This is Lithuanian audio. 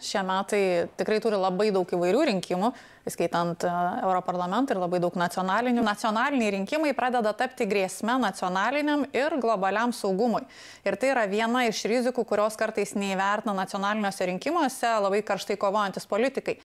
Šie metai tikrai turi labai daug įvairių rinkimų, įskaitant e, Europarlamentą ir labai daug nacionalinių. Nacionaliniai rinkimai pradeda tapti grėsme nacionaliniam ir globaliam saugumui. Ir tai yra viena iš rizikų, kurios kartais neįvertina nacionaliniuose rinkimuose labai karštai kovojantis politikai.